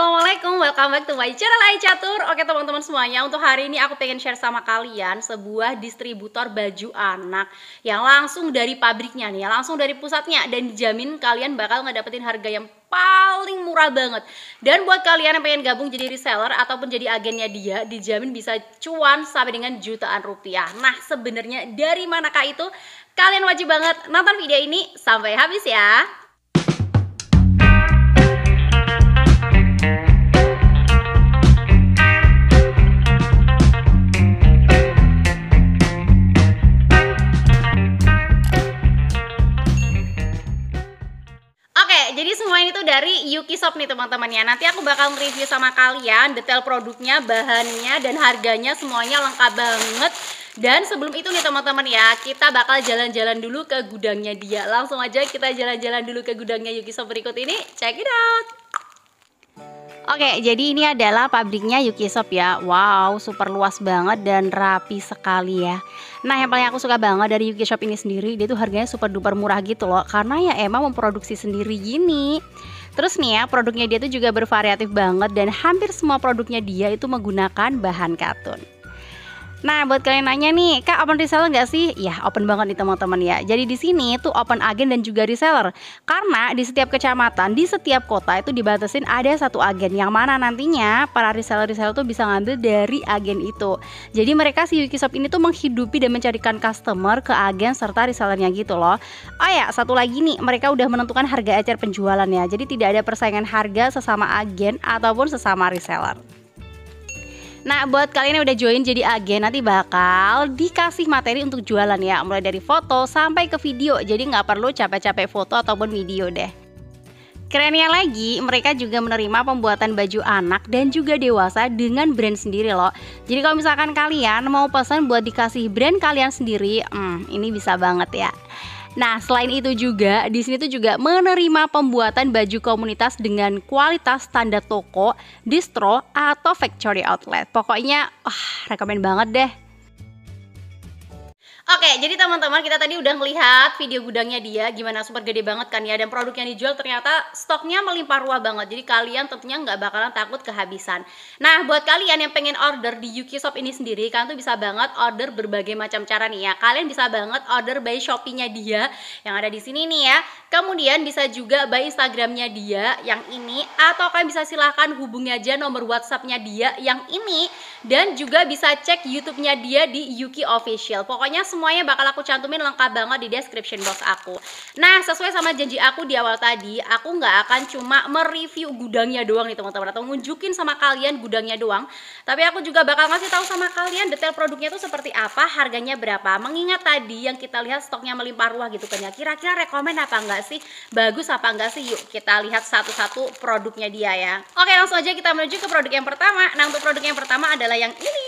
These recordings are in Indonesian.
Assalamualaikum, welcome back to my channel Catur Oke teman-teman semuanya, untuk hari ini aku pengen share sama kalian Sebuah distributor baju anak Yang langsung dari pabriknya nih, langsung dari pusatnya Dan dijamin kalian bakal ngedapetin harga yang paling murah banget Dan buat kalian yang pengen gabung jadi reseller Ataupun jadi agennya dia Dijamin bisa cuan sampai dengan jutaan rupiah Nah sebenarnya dari manakah itu? Kalian wajib banget nonton video ini sampai habis ya dari Yuki Shop nih teman-teman ya. Nanti aku bakal review sama kalian detail produknya, bahannya, dan harganya semuanya lengkap banget. Dan sebelum itu nih teman-teman ya, kita bakal jalan-jalan dulu ke gudangnya dia. Langsung aja kita jalan-jalan dulu ke gudangnya Yuki Shop berikut ini. Check it out! Oke, jadi ini adalah pabriknya Yuki Shop ya. Wow, super luas banget dan rapi sekali ya. Nah, yang paling aku suka banget dari Yuki Shop ini sendiri, dia tuh harganya super duper murah gitu loh. Karena ya emang memproduksi sendiri gini. Terus nih ya, produknya dia tuh juga bervariatif banget dan hampir semua produknya dia itu menggunakan bahan katun. Nah, buat kalian nanya nih, Kak open reseller nggak sih? Ya, open banget nih teman-teman ya. Jadi di sini tuh open agen dan juga reseller. Karena di setiap kecamatan, di setiap kota itu dibatasin ada satu agen yang mana nantinya para reseller-reseller tuh bisa ngambil dari agen itu. Jadi mereka si Yuki Shop ini tuh menghidupi dan mencarikan customer ke agen serta resellernya gitu loh. Oh ya, satu lagi nih, mereka udah menentukan harga ecer penjualan ya. Jadi tidak ada persaingan harga sesama agen ataupun sesama reseller. Nah, buat kalian yang udah join jadi agen nanti bakal dikasih materi untuk jualan ya, mulai dari foto sampai ke video. Jadi nggak perlu capek-capek foto ataupun video deh. Kerennya lagi, mereka juga menerima pembuatan baju anak dan juga dewasa dengan brand sendiri loh. Jadi kalau misalkan kalian mau pesan buat dikasih brand kalian sendiri, hmm, ini bisa banget ya. Nah, selain itu juga di sini tuh juga menerima pembuatan baju komunitas dengan kualitas standar toko, distro atau factory outlet. Pokoknya, wah, oh, rekomend banget deh. Oke, okay, jadi teman-teman kita tadi udah ngelihat video gudangnya dia gimana super gede banget kan ya dan produk yang dijual ternyata stoknya melimpah ruah banget. Jadi kalian tentunya nggak bakalan takut kehabisan. Nah, buat kalian yang pengen order di Yuki Shop ini sendiri, kalian tuh bisa banget order berbagai macam cara nih ya. Kalian bisa banget order by Shopee-nya dia yang ada di sini nih ya. Kemudian bisa juga by Instagram-nya dia yang ini atau kalian bisa silahkan hubungi aja nomor WhatsApp-nya dia yang ini dan juga bisa cek YouTube-nya dia di Yuki Official. Pokoknya semua semuanya bakal aku cantumin lengkap banget di description box aku Nah sesuai sama janji aku di awal tadi Aku nggak akan cuma mereview gudangnya doang nih teman-teman Atau nunjukin sama kalian gudangnya doang Tapi aku juga bakal ngasih tahu sama kalian detail produknya tuh seperti apa Harganya berapa Mengingat tadi yang kita lihat stoknya melimpah ruah gitu kan ya Kira-kira rekomen apa enggak sih Bagus apa enggak sih Yuk kita lihat satu-satu produknya dia ya Oke langsung aja kita menuju ke produk yang pertama Nah untuk produk yang pertama adalah yang ini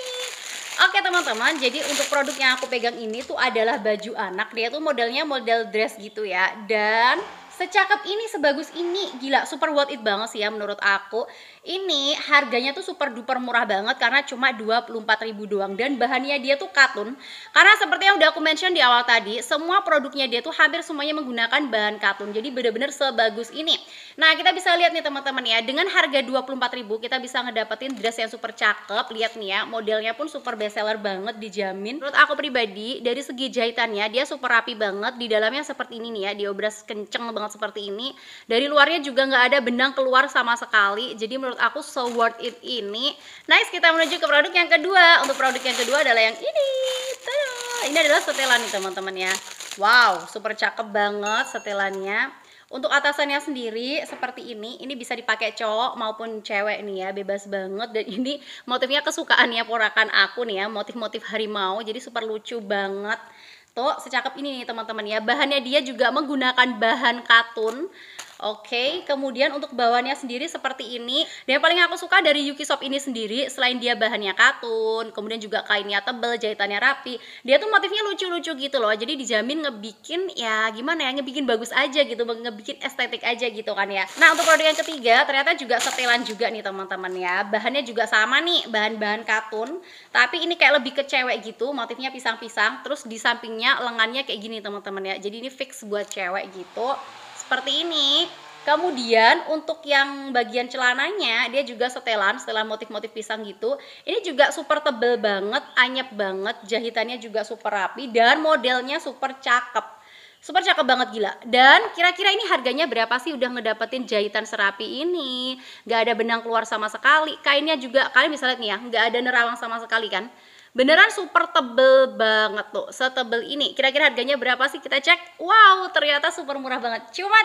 Oke teman-teman, jadi untuk produk yang aku pegang ini tuh adalah baju anak. Dia tuh modelnya model dress gitu ya. Dan secakap ini sebagus ini gila super worth it banget sih ya menurut aku ini harganya tuh super duper murah banget karena cuma 24.000 doang dan bahannya dia tuh katun karena seperti yang udah aku mention di awal tadi semua produknya dia tuh hampir semuanya menggunakan bahan katun jadi bener-bener sebagus ini nah kita bisa lihat nih teman-teman ya dengan harga 24.000 kita bisa ngedapetin dress yang super cakep lihat nih ya modelnya pun super best seller banget dijamin menurut aku pribadi dari segi jahitannya dia super rapi banget di dalamnya seperti ini nih ya diobras kenceng banget seperti ini dari luarnya juga nggak ada benang keluar sama sekali jadi menurut aku so worth it ini nice kita menuju ke produk yang kedua untuk produk yang kedua adalah yang ini Tadah. ini adalah setelan nih teman-teman ya wow super cakep banget setelannya untuk atasannya sendiri seperti ini, ini bisa dipakai cowok maupun cewek nih ya, bebas banget dan ini motifnya kesukaannya porakan aku nih ya, motif-motif harimau, jadi super lucu banget Tuh, secakep ini nih teman-teman ya. Bahannya dia juga menggunakan bahan katun Oke, okay, kemudian untuk bawahnya sendiri seperti ini. Dan yang paling aku suka dari Yuki Shop ini sendiri, selain dia bahannya katun, kemudian juga kainnya tebel, jahitannya rapi, dia tuh motifnya lucu-lucu gitu loh. Jadi dijamin ngebikin ya gimana ya, ngebikin bagus aja gitu, ngebikin estetik aja gitu kan ya. Nah untuk produk yang ketiga ternyata juga setelan juga nih teman-teman ya. Bahannya juga sama nih, bahan-bahan katun, tapi ini kayak lebih ke cewek gitu, motifnya pisang-pisang. Terus di sampingnya lengannya kayak gini teman-teman ya. Jadi ini fix buat cewek gitu seperti ini. Kemudian untuk yang bagian celananya dia juga setelan, setelan motif-motif pisang gitu. Ini juga super tebel banget, anyep banget, jahitannya juga super rapi dan modelnya super cakep. Super cakep banget gila. Dan kira-kira ini harganya berapa sih udah ngedapetin jahitan serapi ini? Gak ada benang keluar sama sekali. Kainnya juga kalian bisa lihat nih ya, gak ada nerawang sama sekali kan? Beneran super tebel banget tuh, setebel ini. Kira-kira harganya berapa sih? Kita cek. Wow, ternyata super murah banget. Cuma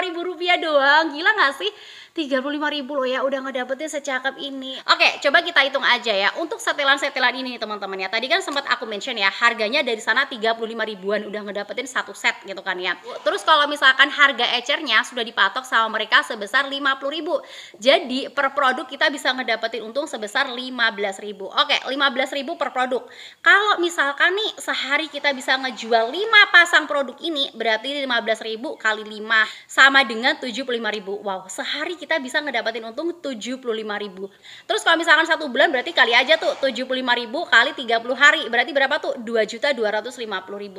ribu rupiah doang. Gila gak sih? ribu loh ya udah ngedapetin secakep ini. Oke, coba kita hitung aja ya. Untuk setelan-setelan ini teman-teman ya. Tadi kan sempat aku mention ya, harganya dari sana 35 ribuan udah ngedapetin satu set gitu kan ya. Terus kalau misalkan harga ecernya sudah dipatok sama mereka sebesar 50 ribu. Jadi per produk kita bisa ngedapetin untung sebesar 15 ribu. Oke, 15 ribu per produk. Kalau misalkan nih sehari kita bisa ngejual 5 pasang produk ini berarti 15 ribu kali 5 sama dengan 75 ribu. Wow, sehari kita bisa ngedapatin untung 75.000. Terus kalau misalkan satu bulan berarti kali aja tuh 75.000 kali 30 hari berarti berapa tuh 2.250.000.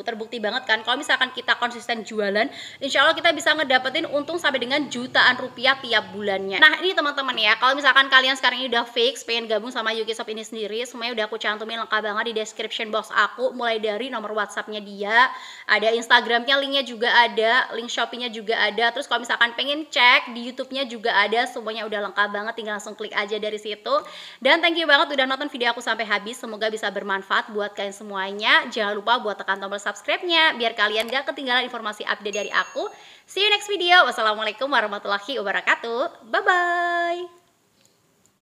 Terbukti banget kan kalau misalkan kita konsisten jualan, insya Allah kita bisa ngedapetin untung sampai dengan jutaan rupiah tiap bulannya. Nah ini teman-teman ya, kalau misalkan kalian sekarang ini udah fix pengen gabung sama Yuki Shop ini sendiri, semuanya udah aku cantumin lengkap banget di description box aku, mulai dari nomor WhatsAppnya dia, ada Instagramnya, linknya juga ada, link Shopee-nya juga ada. Terus kalau misalkan pengen cek di YouTube-nya juga udah ada, semuanya udah lengkap banget, tinggal langsung klik aja dari situ. Dan thank you banget udah nonton video aku sampai habis, semoga bisa bermanfaat buat kalian semuanya. Jangan lupa buat tekan tombol subscribe-nya, biar kalian gak ketinggalan informasi update dari aku. See you next video, wassalamualaikum warahmatullahi wabarakatuh, bye-bye!